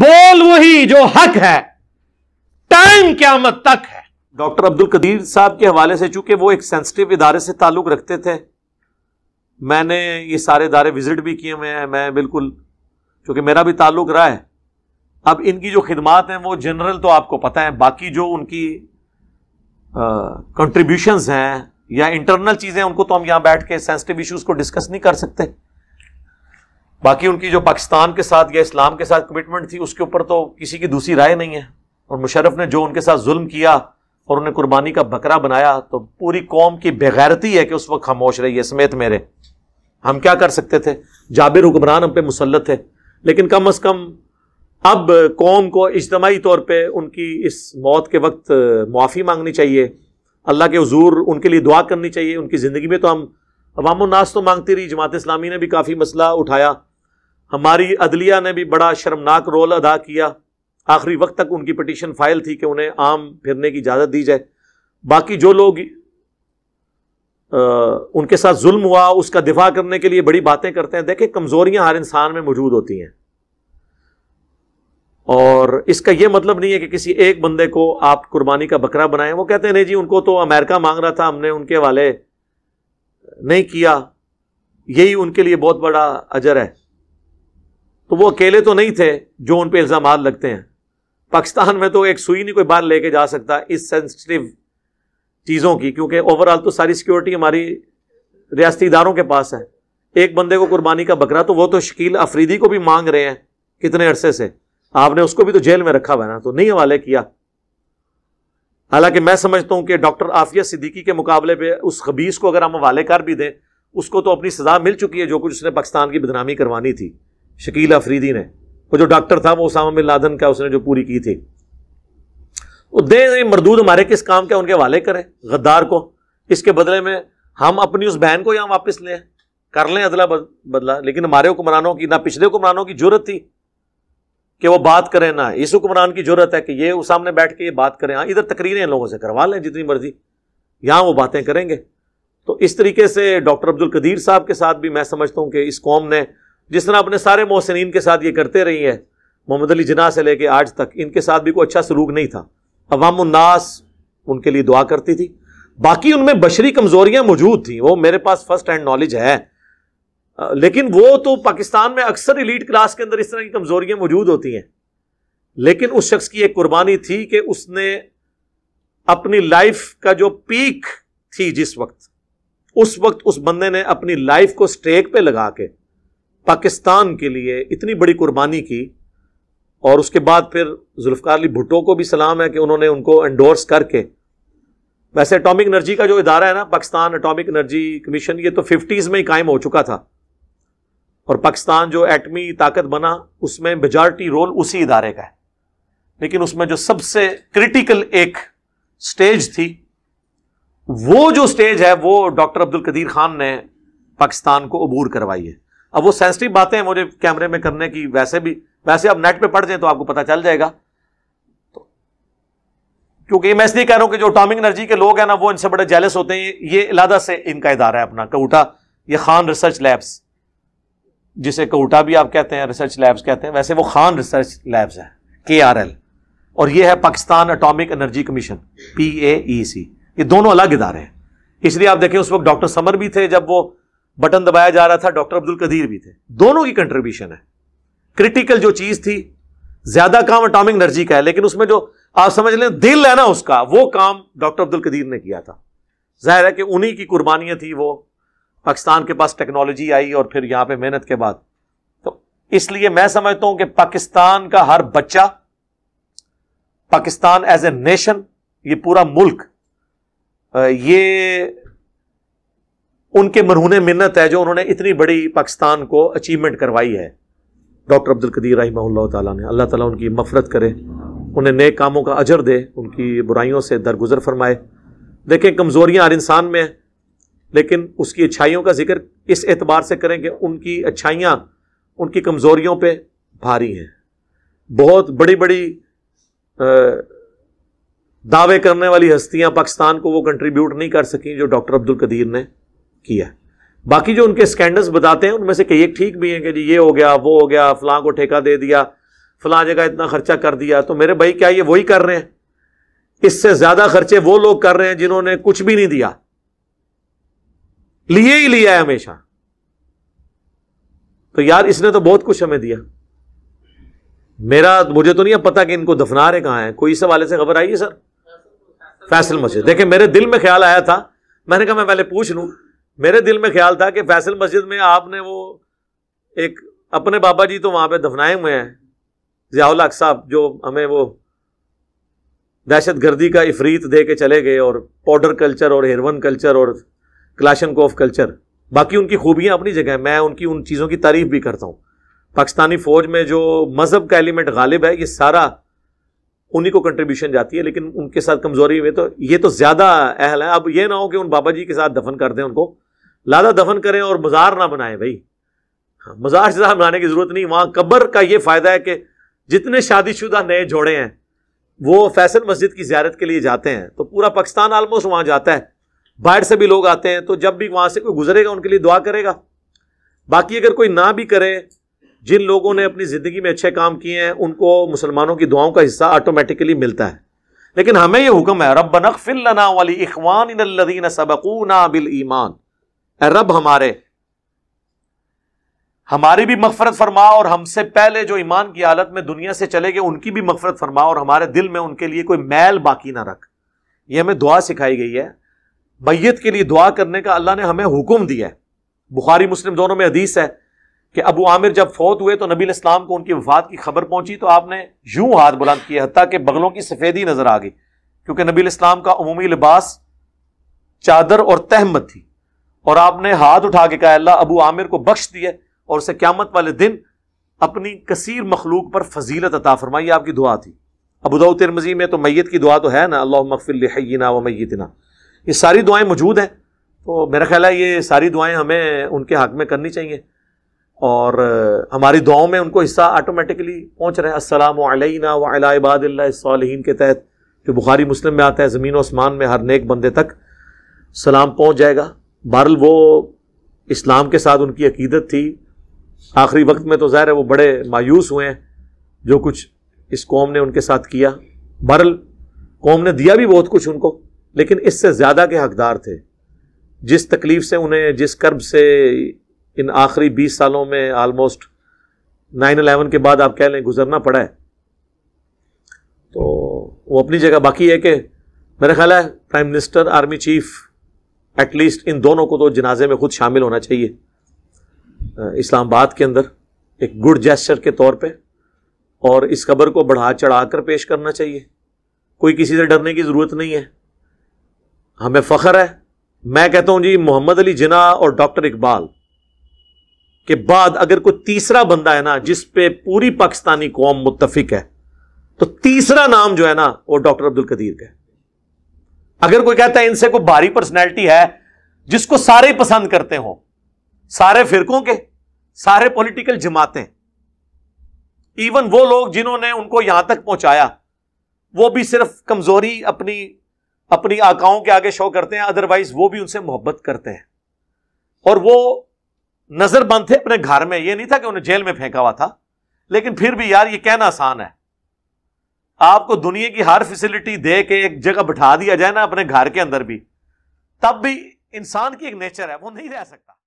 बोल वही जो हक है टाइम क्यामत तक है डॉक्टर अब्दुल कदीर साहब के हवाले से चूंकि वो एक सेंसिटिव इदारे से ताल्लुक रखते थे मैंने ये सारे इदारे विजिट भी किए हुए हैं मैं बिल्कुल चूंकि मेरा भी ताल्लुक रहा है अब इनकी जो खिदमात हैं वो जनरल तो आपको पता है बाकी जो उनकी कंट्रीब्यूशंस हैं या इंटरनल चीज़ें उनको तो हम यहां बैठ के सेंसिटिव इश्यूज़ को डिस्कस नहीं कर सकते बाकी उनकी जो पाकिस्तान के साथ या इस्लाम के साथ कमिटमेंट थी उसके ऊपर तो किसी की दूसरी राय नहीं है और मुशरफ ने जो उनके साथ जुल्म किया और उन्हें कुर्बानी का बकरा बनाया तो पूरी कौम की बेगैरती है कि उस वक्त खामोश रही है समेत मेरे हम क्या कर सकते थे जाबिर हुक्मरान हम पे मुसलत थे लेकिन कम अज कम अब कौम को इज्तमाही तौर पर उनकी इस मौत के वक्त मुआफ़ी मांगनी चाहिए अल्लाह के हजूर उनके लिए दुआ करनी चाहिए उनकी ज़िंदगी में तो हम अवाम नाश तो मांगती रही जमात इस्लामी ने भी काफ़ी मसला उठाया हमारी अदलिया ने भी बड़ा शर्मनाक रोल अदा किया आखिरी वक्त तक उनकी पटिशन फाइल थी कि उन्हें आम फिरने की इजाज़त दी जाए बाकी जो लोग आ, उनके साथ जुल्म हुआ उसका दिफा करने के लिए बड़ी बातें करते हैं देखें कमज़ोरियां हर इंसान में मौजूद होती हैं और इसका यह मतलब नहीं है कि किसी एक बंदे को आप कुर्बानी का बकरा बनाएं वो कहते हैं नहीं जी उनको तो अमेरिका मांग रहा था हमने उनके वाले नहीं किया यही उनके लिए बहुत बड़ा अजर है तो वो अकेले तो नहीं थे जो उन पर इल्ज़ाम लगते हैं पाकिस्तान में तो एक सुई नहीं कोई बाहर लेके जा सकता इस सेंसिटिव चीज़ों की क्योंकि ओवरऑल तो सारी सिक्योरिटी हमारी रियासती इदारों के पास है एक बंदे को कुर्बानी का बकरा तो वो तो शकील अफरीदी को भी मांग रहे हैं कितने अरसे से आपने उसको भी तो जेल में रखा हुआ ना तो नहीं हवाले किया हालांकि मैं समझता हूं कि डॉक्टर आफिया सिद्दीकी के मुकाबले पे उस खबीस को अगर हम हवाले कर भी दें उसको तो अपनी सजा मिल चुकी है जो कुछ उसने पाकिस्तान की बदनामी करवानी थी शकील अफरीदी ने वो जो डॉक्टर था वो उसामा बिन लादन का उसने जो पूरी की थी वो दे मरदूद हमारे किस काम के उनके वाले करें गद्दार को इसके बदले में हम अपनी उस बहन को यहाँ वापस लें कर लें अदला बदला लेकिन हमारे हुक्मरानों की ना पिछले हुक्मरानों की जरूरत थी कि वो बात करें ना इस हुक्मरान की जरूरत है कि ये उस सामने बैठ के ये बात करें हाँ इधर तकरीरें लोगों से करवा लें जितनी मर्जी यहाँ वो बातें करेंगे तो इस तरीके से डॉक्टर अब्दुल कदीर साहब के साथ भी मैं समझता हूँ कि इस कौम ने जिस तरह अपने सारे मोहसिन के साथ ये करते रही हैं मोहम्मद अली जिना से लेके आज तक इनके साथ भी कोई अच्छा सलूक नहीं था अवामनास उनके लिए दुआ करती थी बाकी उनमें बशरी कमजोरियां मौजूद थी वो मेरे पास फर्स्ट हैंड नॉलेज है लेकिन वो तो पाकिस्तान में अक्सर इलीट क्लास के अंदर इस तरह की कमजोरियां मौजूद होती हैं लेकिन उस शख्स की एक कुर्बानी थी कि उसने अपनी लाइफ का जो पीक थी जिस वक्त उस वक्त उस बंदे ने अपनी लाइफ को स्टेक पे लगा के पाकिस्तान के लिए इतनी बड़ी कुर्बानी की और उसके बाद फिर जुल्फकार अली भुट्टो को भी सलाम है कि उन्होंने उनको एंडोर्स करके वैसे एटॉमिक एनर्जी का जो इदारा है ना पाकिस्तान एटॉमिक एनर्जी कमीशन ये तो फिफ्टीज़ में ही कायम हो चुका था और पाकिस्तान जो एटमी ताकत बना उसमें मेजॉरिटी रोल उसी इदारे का है लेकिन उसमें जो सबसे क्रिटिकल एक स्टेज थी वो जो स्टेज है वो डॉक्टर अब्दुल कदीर खान ने पाकिस्तान को अबूर करवाई है अब वो सेंसिटिव बातें मुझे कैमरे में करने की वैसे भी वैसे आप नेट पे पढ़ जाए तो आपको पता चल जाएगा तो क्योंकि मैं इसलिए कह रहा हूं कि जो अटोमिक एनर्जी के लोग हैं ना वो इनसे बड़े जेलस होते हैं ये इलादा से इनका इदारा है अपना कहूटा ये खान रिसर्च लैब्स जिसे कहूटा भी आप कहते हैं रिसर्च लैब्स कहते हैं वैसे वो खान रिसर्च लैब्स है के आर एल और ये है Pakistan atomic energy commission P A E C ये दोनों अलग इदारे हैं इसलिए आप देखें उस वक्त डॉक्टर समर भी थे जब वो बटन दबाया जा रहा था डॉक्टर अब्दुल कदीर भी थे दोनों की कंट्रीब्यूशन है क्रिटिकल जो चीज थी ज्यादा काम अटोमिक एनर्जी का है लेकिन उसमें जो आप समझ लें दिल है ना उसका वो काम डॉक्टर अब्दुल कदीर ने किया था जाहिर है कि उन्हीं की कुर्बानियां थी वो पाकिस्तान के पास टेक्नोलॉजी आई और फिर यहां पे मेहनत के बाद तो इसलिए मैं समझता हूं कि पाकिस्तान का हर बच्चा पाकिस्तान एज ए नेशन ये पूरा मुल्क ये उनके मरहून मिन्नत है जो उन्होंने इतनी बड़ी पाकिस्तान को अचीवमेंट करवाई है डॉक्टर अब्दुल कदीर रही ताला ने अल्लाह ताला उनकी मफरत करे उन्हें नए कामों का अजर दे उनकी बुराइयों से दरगुजर फरमाए देखें कमज़ोरियाँ हर इंसान में हैं लेकिन उसकी अच्छाइयों का जिक्र इस एतबार से करें कि उनकी अच्छाइयाँ उनकी कमज़ोरियों पर भारी हैं बहुत बड़ी बड़ी दावे करने वाली हस्तियां पाकिस्तान को वो कंट्रीब्यूट नहीं कर सकी जो डॉक्टर अब्दुल कदीर ने किया बाकी जो उनके स्कैंडल्स बताते हैं उनमें से कई एक ठीक भी हैं कि जी ये हो गया वो हो गया फलां को ठेका दे दिया फलां जगह इतना खर्चा कर दिया तो मेरे भाई क्या ये वही कर रहे हैं इससे ज्यादा खर्चे वो लोग कर रहे हैं जिन्होंने कुछ भी नहीं दिया लिए ही लिया है हमेशा तो यार इसने तो बहुत कुछ हमें दिया मेरा मुझे तो नहीं पता कि इनको दफना रहे कहां है कोई इस हवाले से खबर आई है सर फैसल मस्जिद देखिए मेरे दिल में ख्याल आया था मैंने कहा मैं पहले पूछ लू मेरे दिल में ख्याल था कि फैसल मस्जिद में आपने वो एक अपने बाबा जी तो वहाँ पे दफनाए हुए हैं जियाउल हक साहब जो हमें वो दहशत गर्दी का इफरीत दे के चले गए और पाउडर कल्चर और हेरवन कल्चर और क्लाशन कोफ कल्चर बाकी उनकी खूबियाँ अपनी जगह मैं उनकी उन चीज़ों की तारीफ भी करता हूँ पाकिस्तानी फ़ौज में जो मज़हब का एलिमेंट गालिब है ये सारा उन्हीं को कंट्रीब्यूशन जाती है लेकिन उनके साथ कमज़ोरी में तो ये तो ज़्यादा अहल है अब ये ना हो कि उन बाबा जी के साथ दफन कर दें उनको लादा दफन करें और मज़ार ना बनाएं भाई हाँ, मज़ार शजार बनाने की ज़रूरत नहीं वहाँ कब्र का ये फ़ायदा है कि जितने शादीशुदा नए जोड़े हैं वो फैसल मस्जिद की ज्यारत के लिए जाते हैं तो पूरा पाकिस्तान आलमोस्ट वहाँ जाता है बाहर से भी लोग आते हैं तो जब भी वहाँ से कोई गुजरेगा उनके लिए दुआ करेगा बाकी अगर कोई ना भी करे जिन लोगों ने अपनी ज़िंदगी में अच्छे काम किए हैं उनको मुसलमानों की दुआओं का हिस्सा ऑटोमेटिकली मिलता है लेकिन हमें यह हुक्म है रब नकफिलना वाली इखवान ना बिल ईमान रब हमारे हमारी भी मफफरत फरमा और हमसे पहले जो ईमान की हालत में दुनिया से चले गए उनकी भी मफफरत फरमा और हमारे दिल में उनके लिए कोई मैल बाकी ना रख ये हमें दुआ सिखाई गई है मैत के लिए दुआ करने का अल्लाह ने हमें हुक्म दिया है बुखारी मुस्लिम दोनों में हदीस है कि अबू आमिर जब फौत हुए तो नबी इस्लाम को उनकी वफात की खबर पहुंची तो आपने यूं हाथ बुलंद किया हत्या के बगलों की सफेदी नजर आ गई क्योंकि नबी इस्लाम का अमूमी लिबास चादर और तहमत थी और आपने हाथ उठा के कहा अल्लाह अबू आमिर को बख्श दिया और उसे क्यामत वाले दिन अपनी कसीर मखलूक पर फजीलत अता फरमाई आपकी दुआ थी अबूदाऊ तिरमजी में तो मैत की दुआ तो है ना अल्लाह मकफ़िलना व मैतना ये सारी दुआएं मौजूद हैं तो मेरा ख्याल है ये सारी दुआएं हमें उनके हक में करनी चाहिए और हमारी दुआओं में उनको हिस्सा आटोमेटिकली पहुँच रहा है असलना वालबादिल्लाहन के तहत जो बुखारी मुस्लिम में आता है ज़मीन आसमान में हर नेक बंदे तक सलाम पहुँच जाएगा बहरल वो इस्लाम के साथ उनकी अकीदत थी आखिरी वक्त में तो ज़ाहिर है वो बड़े मायूस हुए हैं जो कुछ इस कौम ने उनके साथ किया बहरल कौम ने दिया भी बहुत कुछ उनको लेकिन इससे ज़्यादा के हकदार थे जिस तकलीफ़ से उन्हें जिस कर्ब से इन आखिरी बीस सालों में आलमोस्ट नाइन अलेवन के बाद आप कह लें गुजरना पड़ा है तो वो अपनी जगह बाकी है कि मेरा ख्याल है prime minister army chief at least इन दोनों को तो जनाजे में खुद शामिल होना चाहिए इस्लामाबाद के अंदर एक गुड जेस्टर के तौर पे और इस खबर को बढ़ा चढ़ा कर पेश करना चाहिए कोई किसी से डरने की ज़रूरत नहीं है हमें फ़ख्र है मैं कहता हूं जी मोहम्मद अली जिना और डॉक्टर इकबाल के बाद अगर कोई तीसरा बंदा है ना जिस पे पूरी पाकिस्तानी कौम मुतफिक है तो तीसरा नाम जो है ना वो डॉक्टर अब्दुल कदीर का है अगर कोई कहता है इनसे कोई भारी पर्सनैलिटी है जिसको सारे ही पसंद करते हो सारे फिरकों के सारे पॉलिटिकल जमातें इवन वो लोग जिन्होंने उनको यहां तक पहुंचाया वो भी सिर्फ कमजोरी अपनी अपनी आकाओं के आगे शो करते हैं अदरवाइज वो भी उनसे मोहब्बत करते हैं और वो नजरबंद थे अपने घर में ये नहीं था कि उन्हें जेल में फेंका हुआ था लेकिन फिर भी यार ये कहना आसान है आपको दुनिया की हर फैसिलिटी दे के एक जगह बिठा दिया जाए ना अपने घर के अंदर भी तब भी इंसान की एक नेचर है वो नहीं रह सकता